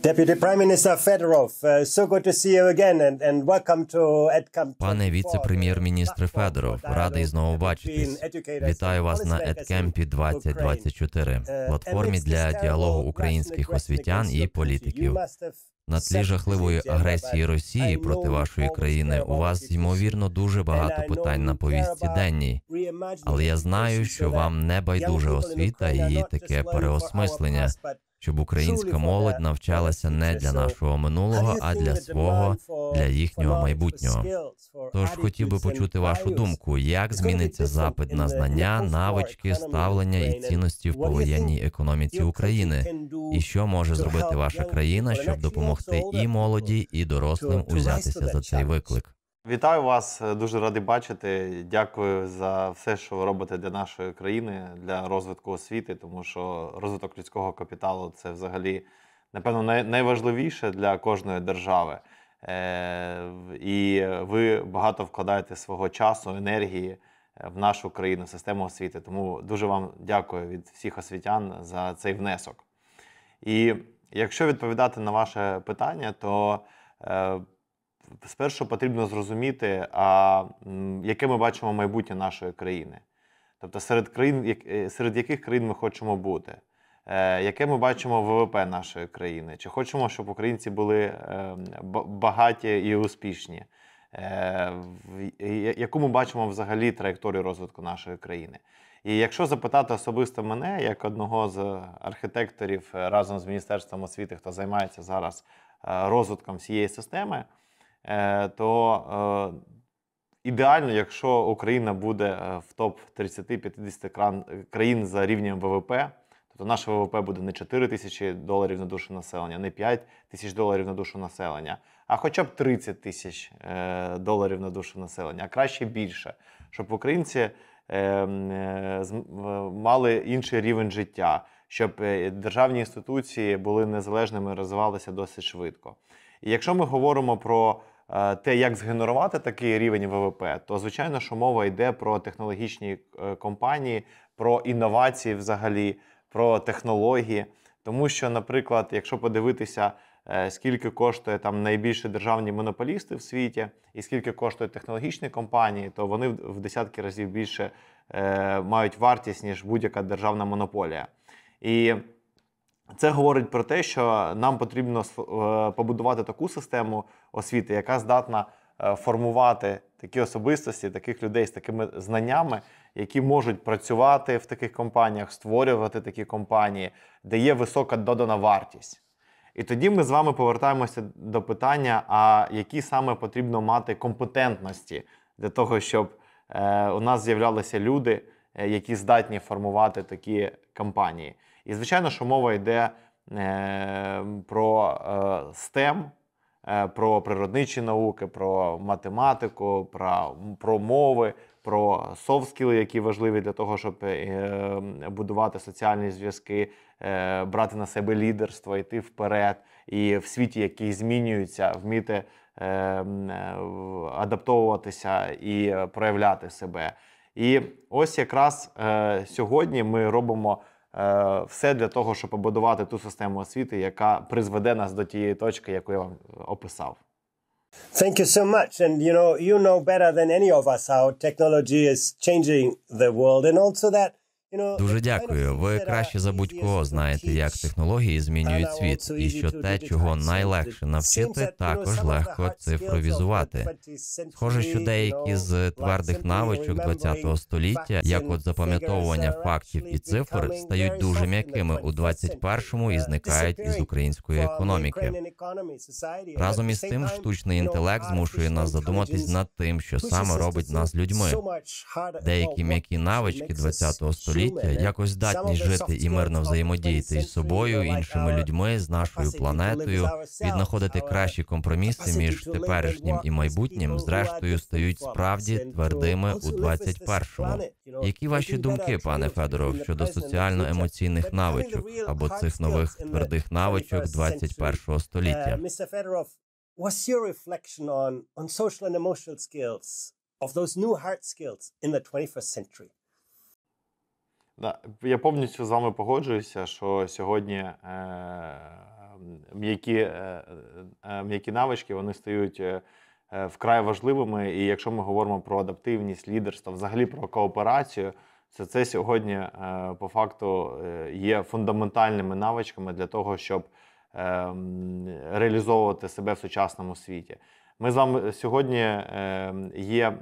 Deputy Prime Minister Fedorov, uh, so good to see you again and, and welcome to EdCamp. Пане віце-прем'єр-міністр Федоров, радий знову бачитись. Вітаю вас на EdCamp 2024, uh, платформі для діалогу українських освітян і політиків. На тлі жахливої агресії Росії проти вашої країни у вас ймовірно дуже багато питань на повістці денній. але я знаю, що вам не байдуже освіта і її таке переосмислення щоб українська молодь навчалася не для нашого минулого, а для свого, для їхнього майбутнього. Тож хотів би почути вашу думку, як зміниться запит на знання, навички, ставлення і цінності в повоєнній економіці України, і що може зробити ваша країна, щоб допомогти і молоді, і дорослим узятися за цей виклик. Вітаю вас, дуже радий бачити. Дякую за все, що ви робите для нашої країни, для розвитку освіти, тому що розвиток людського капіталу це взагалі, напевно, найважливіше для кожної держави. Е, і ви багато вкладаєте свого часу, енергії е, в нашу країну, в систему освіти. Тому дуже вам дякую від всіх освітян за цей внесок. І якщо відповідати на ваше питання, то е, спершу потрібно зрозуміти, а, яке ми бачимо майбутнє нашої країни. Тобто, серед країн, е, серед яких країн ми хочемо бути, е, яке ми бачимо ВВП нашої країни? Чи хочемо, щоб українці були ем, багаті і успішні? Е, яку ми бачимо взагалі траєкторію розвитку нашої країни? І якщо запитати особисто мене, як одного з архітекторів разом з міністерством освіти, хто займається зараз розвитком всієї системи. Е, то е, ідеально, якщо Україна буде е, в топ 30-50 країн за рівнем ВВП, то тобто наше ВВП буде не 4 тисячі доларів на душу населення, не 5 тисяч доларів на душу населення, а хоча б 30 тисяч доларів на душу населення, а краще більше, щоб українці мали інший рівень життя, щоб державні інституції були незалежними, розвивалися досить швидко. І якщо ми говоримо про е, те, як згенерувати такий рівень ВВП, то звичайно, що мова йде про технологічні е, компанії, про інновації взагалі, про технології. Тому що, наприклад, якщо подивитися, е, скільки коштує там найбільші державні монополісти в світі, і скільки коштують технологічні компанії, то вони в десятки разів більше мають вартість ніж будь-яка державна монополія. І це говорить про те, що нам потрібно е, побудувати таку систему освіти, яка здатна е, формувати такі особистості, таких людей з такими знаннями, які можуть працювати в таких компаніях, створювати такі компанії, де є висока додана вартість. І тоді ми з вами повертаємося до питання: а які саме потрібно мати компетентності для того, щоб е, у нас з'являлися люди, які здатні формувати такі компанії. І звичайно, що мова йде е, про е, STEM, е, про природничі науки, про математику, про, про мови. Про софт-скіли, які важливі для того, щоб е, будувати соціальні зв'язки, е, брати на себе лідерство, йти вперед, і в світі, який змінюється, вміти адаптовуватися і проявляти себе. І ось якраз сьогодні ми робимо все для того, щоб побудувати ту систему освіти, яка призведе нас до тієї точки, яку я вам описав. Thank you so much. And you know, you know better than any of us how technology is changing the world and also that Дуже е, дякую. Ви краще за будь-кого знаєте, як технології змінюють світ, і що те, чого найлегше навчити, також легко цифровізувати. Схоже, що деякі з твердих навичок ХХ століття, як от запам'ятовування фактів і цифр, стають дуже м'якими у 21-му і зникають із української економіки. разом із тим, штучний інтелект змушує нас задуматись над тим, що саме робить нас людьми. Деякі м'які навички ХХ століття століття якось здатність жити і мирно взаємодіяти із собою, іншими людьми, з нашою планетою, віднаходити кращі компроміси між теперішнім і майбутнім, зрештою стають справді твердими у 21-му. Які ваші думки, пане Федоров, щодо соціально-емоційних навичок або цих нових твердих навичок 21-го uh, століття? What's your reflection on on social and emotional skills of those new hard skills in the 21st century? Я повністю з вами погоджуюся, що сьогодні е, м'які е, е м'які навички вони стають е, е, вкрай важливими. І якщо ми говоримо про адаптивність, лідерство, взагалі про кооперацію, це це сьогодні е, по факту є фундаментальними навичками для того, щоб е, реалізовувати себе в сучасному світі. Ми з вами сьогодні е, є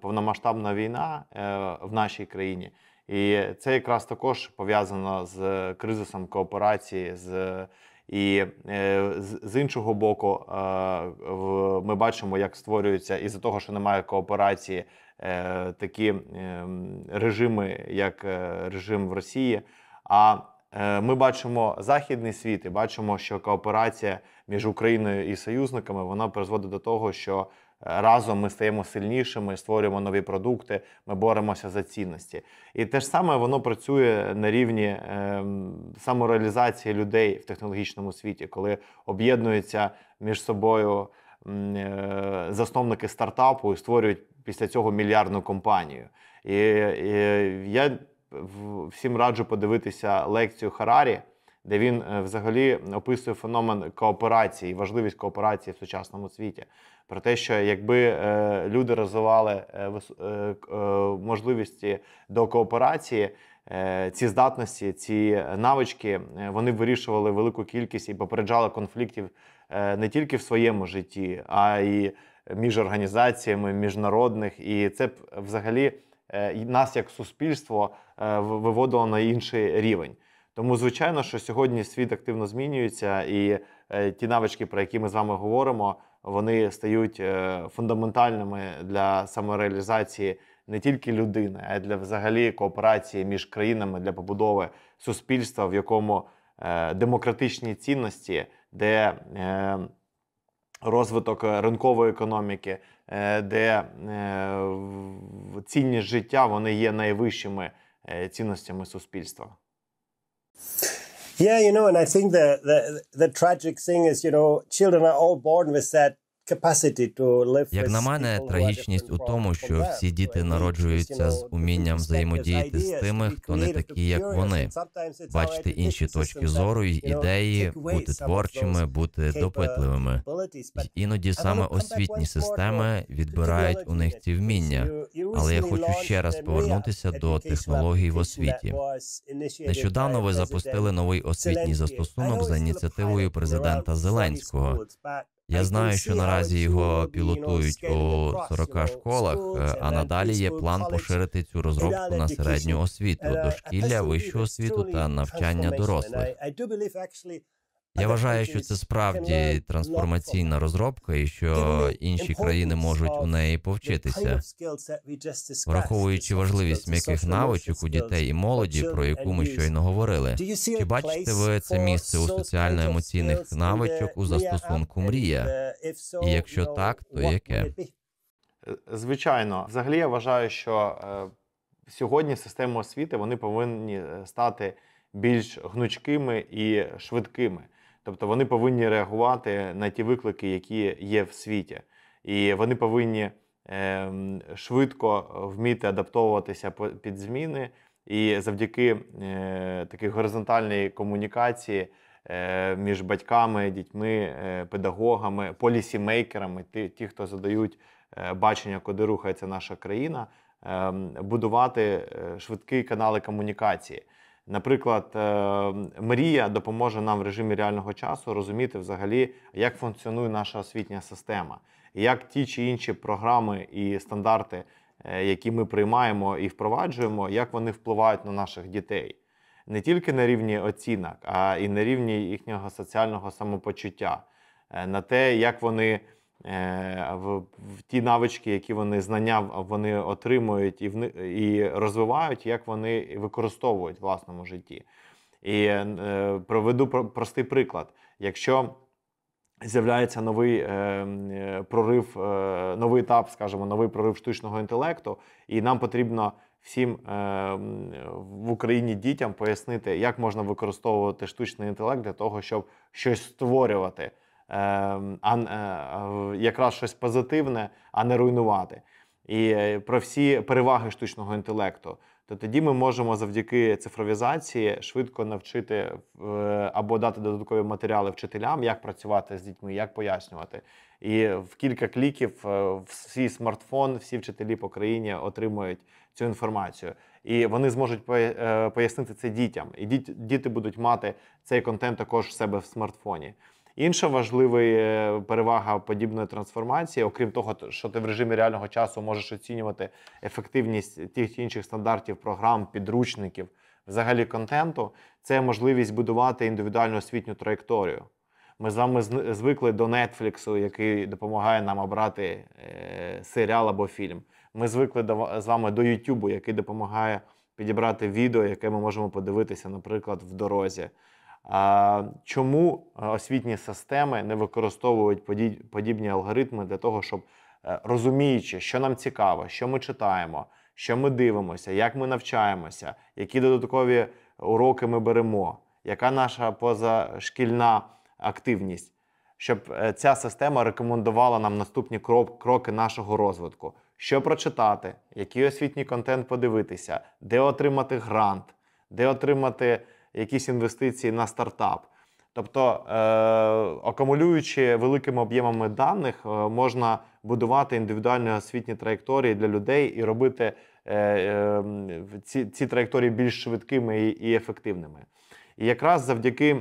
повномасштабна війна е, в нашій країні. І це якраз також пов'язано з кризисом кооперації. з і е, з іншого боку, е, ми бачимо, як створюються із-за того, що немає кооперації, е, такі ем, режими, як режим в Росії. А ми бачимо західний світ і бачимо, що кооперація між Україною і союзниками вона призводить до того, що разом ми стаємо сильнішими, створюємо нові продукти, ми боремося за цінності. І те ж саме воно працює на рівні ем, самореалізації людей в технологічному світі, коли об'єднуються між собою е, засновники стартапу і створюють після цього мільярдну компанію. І, і я всім раджу подивитися лекцію Харарі. Де він е, взагалі описує феномен кооперації, важливість кооперації в сучасному світі, про те, що якби е, люди розвивали е, е, е, можливості до кооперації, е, ці здатності, ці навички е, вони вирішували велику кількість і попереджали конфліктів е, не тільки в своєму житті, а й між організаціями, міжнародних. І це б взагалі е, нас як суспільство е, виводило на інший рівень. Тому, звичайно, що сьогодні світ активно змінюється, і е, ті навички, про які ми з вами говоримо, вони стають е, фундаментальними для самореалізації не тільки людини, а й для взагалі кооперації між країнами для побудови суспільства, в якому е, демократичні цінності, де розвиток ринкової економіки, де цінність життя вони є найвищими цінностями суспільства. Yeah, you know, and I think the, the the tragic thing is, you know, children are all born with that Як на мене, трагічність у тому, що всі діти народжуються з умінням взаємодіяти з тими, хто не такі, як вони, бачити інші точки зору й ідеї, бути творчими, бути допитливими. І іноді саме освітні системи відбирають у них ці вміння. Але я хочу ще раз e повернутися до технологій в освіті. Нещодавно ви запустили новий освітній застосунок за ініціативою президента Зеленського. Я знаю, що наразі його пілотують у 40 школах, е, а надалі є план поширити цю розробку на середню освіту, е, дошкілля, вищу освіту та навчання дорослих. Я вважаю, що це справді трансформаційна розробка, і що інші країни можуть у неї повчитися. враховуючи важливість м'яких навичок у дітей і молоді, про яку ми щойно говорили. Чи бачите ви це місце у соціально-емоційних навичок у застосунку мрія? І якщо так, то яке? Е, звичайно, взагалі я вважаю, що е, сьогодні системи освіти вони повинні е, стати більш гнучкими і швидкими. Тобто вони повинні реагувати на ті виклики, які є в світі, і вони повинні ем, швидко вміти адаптовуватися під зміни. І завдяки е, такій горизонтальній комунікації е, між батьками, дітьми, е, педагогами, полісімейкерами, ті, ті, хто задають е, бачення, куди рухається наша країна, ем, будувати швидкі канали комунікації. Наприклад, е, мрія допоможе нам в режимі реального часу розуміти взагалі, як функціонує наша освітня система, як ті чи інші програми і стандарти, е, які ми приймаємо і впроваджуємо, як вони впливають на наших дітей не тільки на рівні оцінок, а і на рівні їхнього соціального самопочуття, е, на те, як вони. Е, в ті навички, які вони знання вони отримують і в і розвивають, як вони використовують в власному житті. І е, проведу простий приклад. Якщо з'являється новий е, е, прорив, е, новий етап, скажімо, новий прорив штучного інтелекту, і нам потрібно всім е, в Україні дітям пояснити, як можна використовувати штучний інтелект для того, щоб щось створювати. Ем, а е, е, якраз щось позитивне, а не руйнувати. І е, про всі переваги штучного інтелекту. То тоді ми можемо завдяки цифровізації швидко навчити або дати додаткові матеріали вчителям, як працювати з дітьми, як пояснювати. І в кілька кліків всі смартфон, всі вчителі по країні отримують цю інформацію, і вони зможуть пояснити це дітям. І діти будуть мати цей контент також в себе в смартфоні. Інша важлива е, перевага подібної трансформації, окрім того, що ти в режимі реального часу можеш оцінювати ефективність тих чи інших стандартів, програм, підручників, взагалі контенту, це можливість будувати індивідуальну освітню траєкторію. Ми з вами звикли до Нетфліксу, який допомагає нам обрати е, серіал або фільм. Ми звикли з вами до Ютубу, який допомагає підібрати відео, яке ми можемо подивитися, наприклад, в дорозі. Чому е, освітні системи не використовують подібні алгоритми для того, щоб е, розуміючи, що нам цікаво, що ми читаємо, що ми дивимося, як ми навчаємося, які додаткові уроки ми беремо, яка наша позашкільна активність, щоб е, ця система рекомендувала нам наступні кроки нашого розвитку, що прочитати, який освітній контент подивитися, де отримати грант, де отримати якісь інвестиції на стартап. Тобто, е, акумулюючи великими об'ємами даних, е, можна будувати індивідуальні освітні траєкторії для людей і робити е, е, ці ці траєкторії більш швидкими і, і ефективними. І якраз завдяки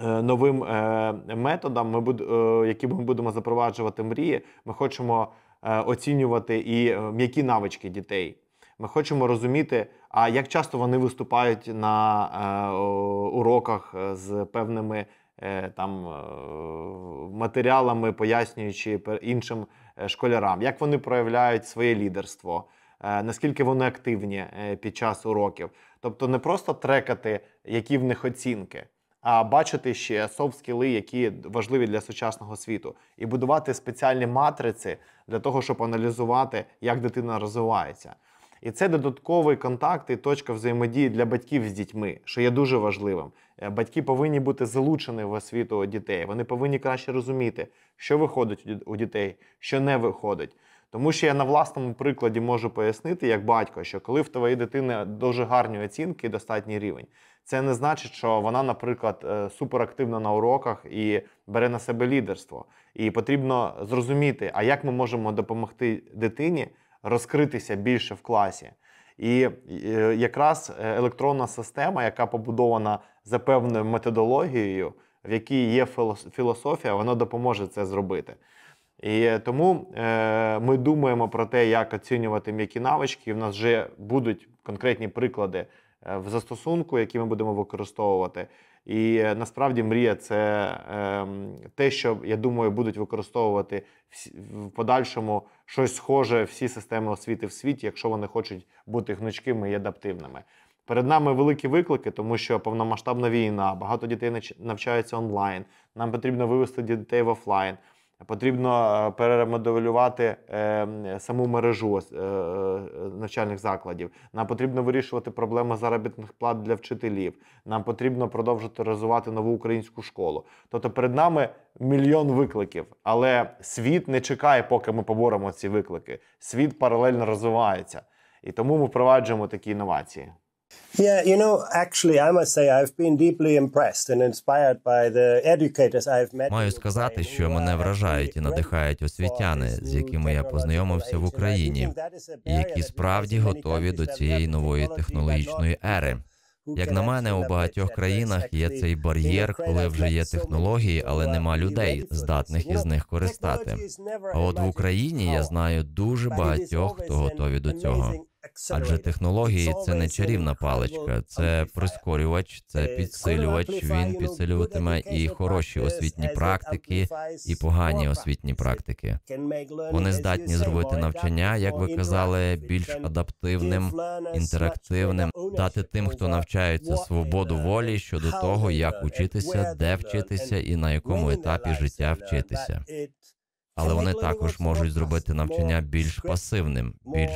е, новим е, методам, ми буд, які ми будемо запроваджувати мрії, ми хочемо оцінювати і м'які навички дітей. Ми хочемо розуміти. А як часто вони виступають на е, уроках е, з певними е, там е, матеріалами, пояснюючи іншим е, школярам, як вони проявляють своє лідерство? Е, наскільки вони активні під час уроків, тобто не просто трекати, які в них оцінки, а бачити ще софт-скіли, які важливі для сучасного світу, і будувати спеціальні матриці для того, щоб аналізувати, як дитина розвивається. І це додатковий контакт і точка взаємодії для батьків з дітьми, що є дуже важливим. Е, батьки повинні бути залучені в освіту дітей. Вони повинні краще розуміти, що виходить у дітей, що не виходить. Тому що я на власному прикладі можу пояснити, як батько, що коли в твоїй дитини дуже гарні оцінки і достатній рівень, це не значить, що вона, наприклад, е, суперактивна на уроках і бере на себе лідерство. І потрібно зрозуміти, а як ми можемо допомогти дитині розкритися більше в класі. І е, якраз е, електронна система, яка побудована за певною методологією, в якій є філософія, вона допоможе це зробити. І тому е, ми думаємо про те, як оцінювати м'які навички. І в нас вже будуть конкретні приклади е, в застосунку, які ми будемо використовувати. І е, насправді мрія це ем, те, що я думаю, будуть використовувати в подальшому щось схоже всі системи освіти в світі, якщо вони хочуть бути гнучкими і адаптивними. Перед нами великі виклики, тому що повномасштабна війна, багато дітей навчаються онлайн. Нам потрібно вивести дітей в офлайн. Потрібно е, перемоделювати е, саму мережу е, навчальних закладів. Нам потрібно вирішувати проблему заробітних плат для вчителів. Нам потрібно продовжити розвивати нову українську школу. Тобто перед нами мільйон викликів, але світ не чекає, поки ми поборемо ці виклики. Світ паралельно розвивається, і тому ми впроваджуємо такі інновації. Yeah, you know, actually, I must say I've been deeply impressed and inspired by the educators I've met. Маю сказати, що мене вражають і надихають освітяни, з якими я познайомився в Україні, які справді готові до цієї нової технологічної ери. Як на мене, у багатьох країнах є цей бар'єр, коли вже є технології, але нема людей, здатних із них користати. А от в Україні я oh, знаю дуже багатьох, хто готові до цього. Адже технології це не чарівна паличка, це прискорювач, це е, підсилювач. Він підсилюватиме і хороші освітні практики, і погані освітні практики. Вони здатні зробити навчання, як ви казали, більш адаптивним, інтерактивним, дати тим, хто навчається свободу волі щодо того, як учитися, де вчитися і на якому етапі життя вчитися але вони також можуть зробити навчання більш пасивним, більш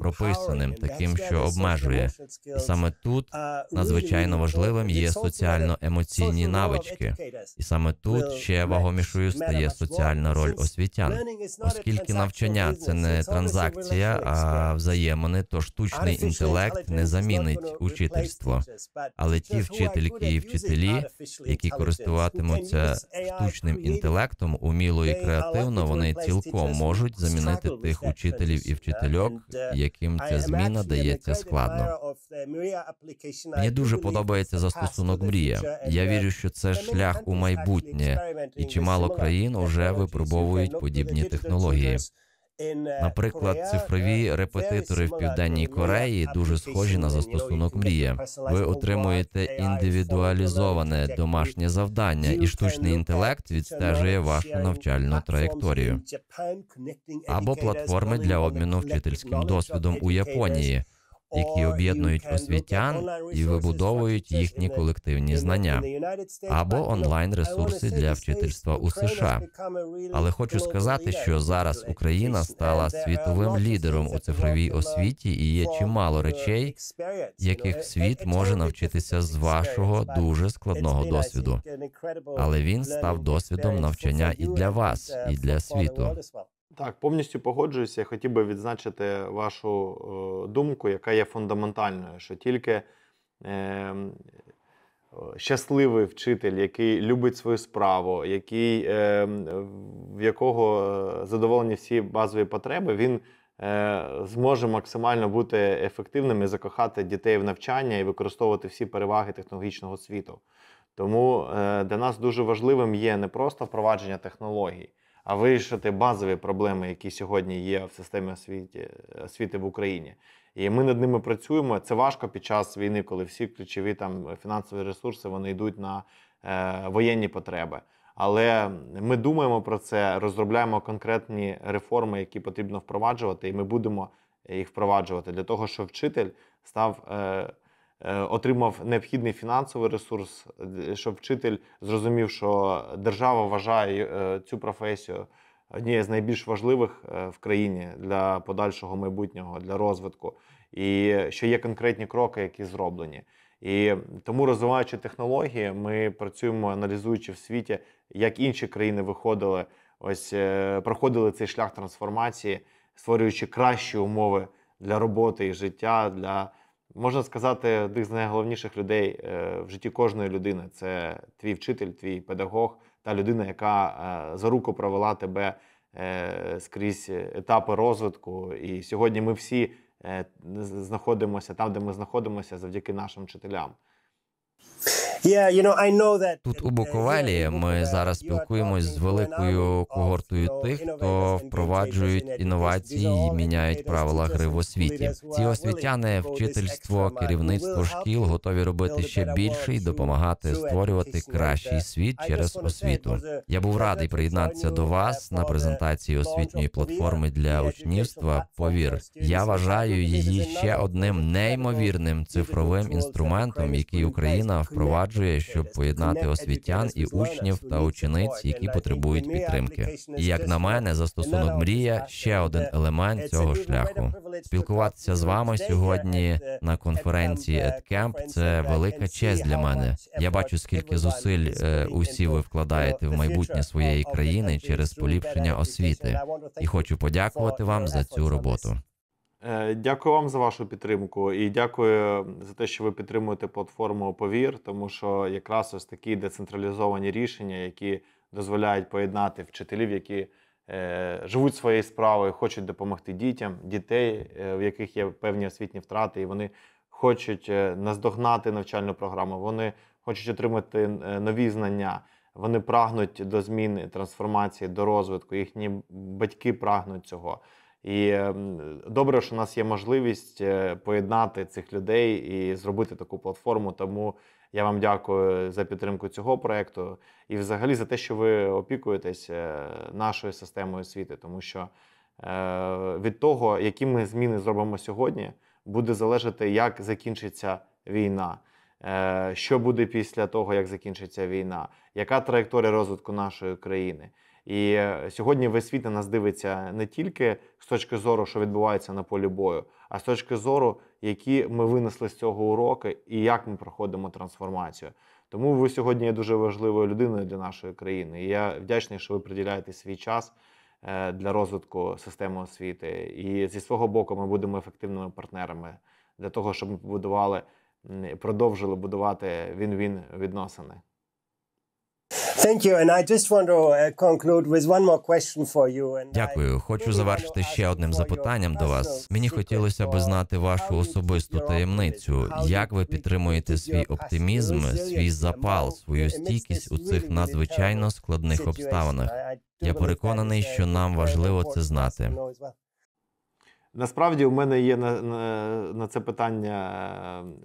прописаним, таким, що обмежує. І саме тут надзвичайно важливим є соціально-емоційні навички, і саме тут ще вагомішою стає соціальна роль освітян, оскільки навчання це не транзакція, а взаємини, то штучний інтелект не замінить учительство. Але ті вчительки і вчителі, які користуватимуться штучним інтелектом, уміло і креативно. Напевно, вони цілком можуть замінити тих учителів і вчительок, uh, яким ця зміна дається складно. Мені дуже подобається застосунок мрія. Я uh, вірю, що це шлях у майбутнє, і чимало країн уже випробовують подібні технології. Eh, Наприклад, цифрові eh, репетитори в південній Кореї дуже схожі на застосунок мрії. Ви отримуєте індивідуалізоване домашнє завдання, і штучний інтелект відстежує вашу навчальну траєкторію. Або платформи для обміну вчительським досвідом у Японії які об'єднують освітян і вибудовують їхні колективні знання або онлайн ресурси для вчительства у США. Але хочу сказати, що зараз Україна стала світовим лідером у цифровій освіті і є чимало речей, яких e-, світ e-, може e-, навчитися з вашого дуже складного досвіду. Але він став досвідом навчання і для вас, uh, і для світу. Так, повністю погоджуюся. Я хотів би відзначити вашу е, думку, яка є фундаментальною, що тільки е, щасливий вчитель, який любить свою справу, який, е, в якого е, задоволені всі базові потреби, він е, зможе максимально бути ефективним і закохати дітей в навчання і використовувати всі переваги технологічного світу. Тому е, для нас дуже важливим є не просто впровадження технологій а вирішити базові проблеми, які сьогодні є в системі освіти, освіти в Україні. І ми над ними працюємо. Це важко під час війни, коли всі ключові там фінансові ресурси вони йдуть на е, воєнні потреби. Але ми думаємо про це, розробляємо конкретні реформи, які потрібно впроваджувати, і ми будемо їх впроваджувати для того, щоб вчитель став. Е, Е, отримав необхідний фінансовий ресурс, е, щоб вчитель зрозумів, що держава вважає е, цю професію однією з найбільш важливих в країні для подальшого майбутнього, для розвитку, і що є конкретні кроки, які зроблені. І тому, розвиваючи технології, ми працюємо, аналізуючи в світі, як інші країни виходили, ось проходили цей шлях трансформації, створюючи кращі умови для роботи і життя. для можна сказати, одних з найголовніших людей е, в житті кожної людини це твій вчитель, твій педагог, та людина, яка е, за руку провела тебе е, скрізь етапи розвитку. І сьогодні ми всі знаходимося там, де ми знаходимося, завдяки нашим вчителям. Тут у uh, Буковелі ми uh, зараз спілкуємось з великою когортою тих, хто впроваджують інновації і міняють правила гри в освіті. Ці освітяни, вчительство, керівництво шкіл готові робити ще більше і допомагати створювати кращий uh, світ через освіту. Я був радий приєднатися до вас на презентації освітньої платформи для учнівства. Повір, я вважаю її ще одним неймовірним цифровим інструментом, який Україна впроваджує впроваджує, щоб поєднати освітян і учнів та учениць, які потребують підтримки. І як на мене, застосунок мрія ще один елемент цього шляху. Спілкуватися з вами сьогодні на конференції EdCamp – це велика честь для мене. Я бачу, скільки зусиль е, усі ви вкладаєте в майбутнє своєї країни через поліпшення освіти, і хочу подякувати вам за цю роботу. Е, дякую вам за вашу підтримку і дякую за те, що ви підтримуєте платформу Повір, тому що якраз ось такі децентралізовані рішення, які дозволяють поєднати вчителів, які е, живуть своєю справою, хочуть допомогти дітям, дітей, е, в яких є певні освітні втрати, і вони хочуть е, наздогнати навчальну програму. Вони хочуть отримати нові знання. Вони прагнуть до зміни трансформації, до розвитку. Їхні батьки прагнуть цього. І ем, добре, що у нас є можливість е, поєднати цих людей і зробити таку платформу. Тому я вам дякую за підтримку цього проекту і, взагалі, за те, що ви опікуєтесь е, нашою системою освіти, тому що е, від того, які ми зміни зробимо сьогодні, буде залежати, як закінчиться війна. Що буде після того, як закінчиться війна, яка траєкторія розвитку нашої країни? І е, сьогодні весь світ на нас дивиться не тільки з точки зору, що відбувається на полі бою, а з точки зору, які ми винесли з цього уроки і як ми проходимо трансформацію. Тому ви сьогодні є дуже важливою людиною для нашої країни. І я вдячний, що ви приділяєте свій час е, для розвитку системи освіти. І зі свого боку ми будемо ефективними партнерами для того, щоб ми побудували, продовжили будувати він-він відносини. Дякую. Хочу завершити ще одним запитанням до вас. Мені хотілося би знати вашу особисту таємницю. Як ви підтримуєте свій оптимізм, свій запал, свою стійкість у цих надзвичайно складних обставинах? Я переконаний, що нам важливо це знати. Насправді у мене є на на, на це питання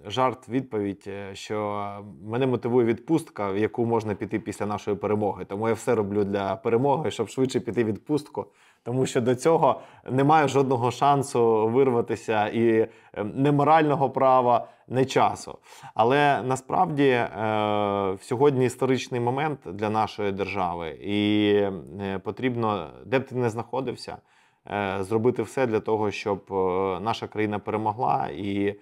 е, жарт, відповідь, е, що мене мотивує відпустка, в яку можна піти після нашої перемоги. Тому я все роблю для перемоги, щоб швидше піти відпустку, тому що до цього немає жодного шансу вирватися і е, не морального права, не часу. Але насправді е, сьогодні історичний момент для нашої держави, і потрібно, де б ти не знаходився. Е, зробити все для того, щоб е, наша країна перемогла, і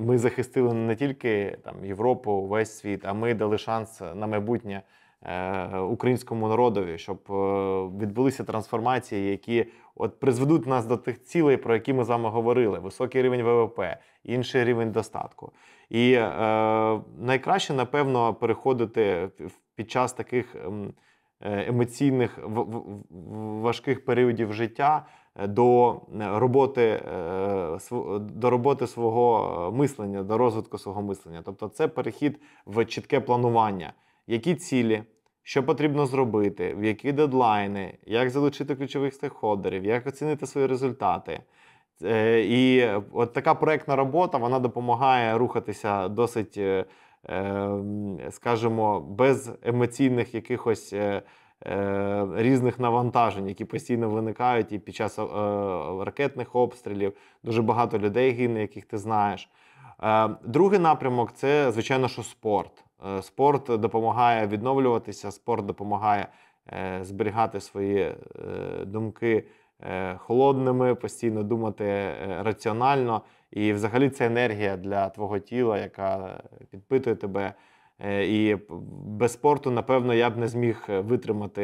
ми захистили не тільки там Європу, весь світ, а ми дали шанс на майбутнє. Е, українському народові, щоб відбулися трансформації, які от призведуть нас до тих цілей, про які ми з вами говорили: високий рівень ВВП, інший рівень достатку. І е, найкраще, напевно, переходити під час таких Е, емоційних важких періодів життя е, до роботи е, до роботи свого мислення, до розвитку свого мислення. Тобто це перехід в чітке планування, які цілі. Що потрібно зробити, в які дедлайни, як залучити ключових стейкхолдерів, як оцінити свої результати. І от така проєктна робота вона допомагає рухатися досить Ем, скажімо, без емоційних якихось е, е, різних навантажень, які постійно виникають і під час е, ракетних обстрілів. Дуже багато людей гине, яких ти знаєш. Другий напрямок це, звичайно, що спорт. Спорт допомагає відновлюватися, спорт допомагає зберігати свої думки холодними, постійно думати раціонально. І взагалі це енергія для твого тіла, яка е, підпитує тебе. Е, і без спорту, напевно, я б не зміг е, витримати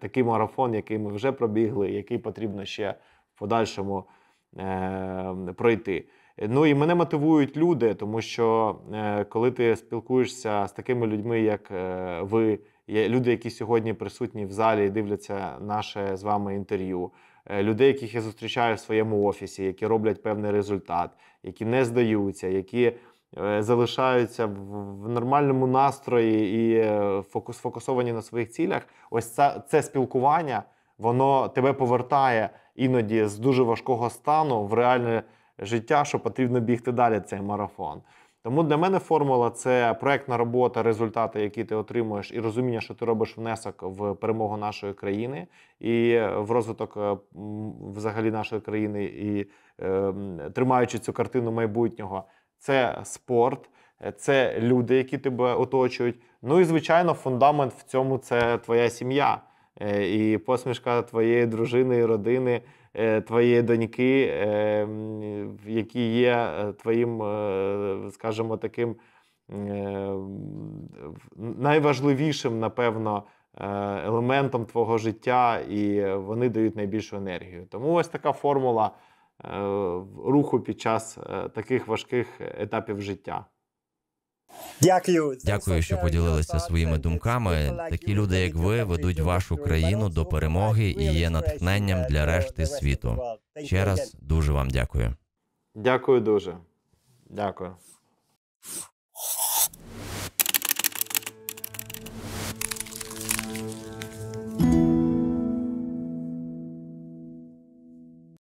такий марафон, який ми вже пробігли, який потрібно ще в подальшому пройти. Ну і мене мотивують люди, тому що коли ти спілкуєшся з такими людьми, як ви, люди, які сьогодні присутні в залі і дивляться наше з вами інтерв'ю. Е, людей, яких я зустрічаю в своєму офісі, які роблять певний результат, які не здаються, які е, залишаються в нормальному настрої і е, сфокусовані на своїх цілях. Ось це, це спілкування, воно тебе повертає іноді з дуже важкого стану в реальне життя, що потрібно бігти далі. Цей марафон. Тому для мене формула це проектна робота, результати, які ти отримуєш, і розуміння, що ти робиш внесок в перемогу нашої країни і в розвиток е, взагалі нашої країни, і е, тримаючи цю картину майбутнього. Це спорт, це люди, які тебе оточують. Ну і звичайно, фундамент в цьому це твоя сім'я е, і посмішка твоєї дружини і родини. Е, твоєї доньки, е, які є е, твоїм, скажімо, таким найважливішим, напевно, елементом твого життя, і вони дають найбільшу енергію. Тому ось така формула руху під час таких важких етапів життя. Дякую, дякую, що поділилися своїми думками. Такі люди, як ви, ведуть вашу країну до перемоги і є натхненням для решти світу. Ще раз дуже вам дякую. Дякую дуже. Дякую.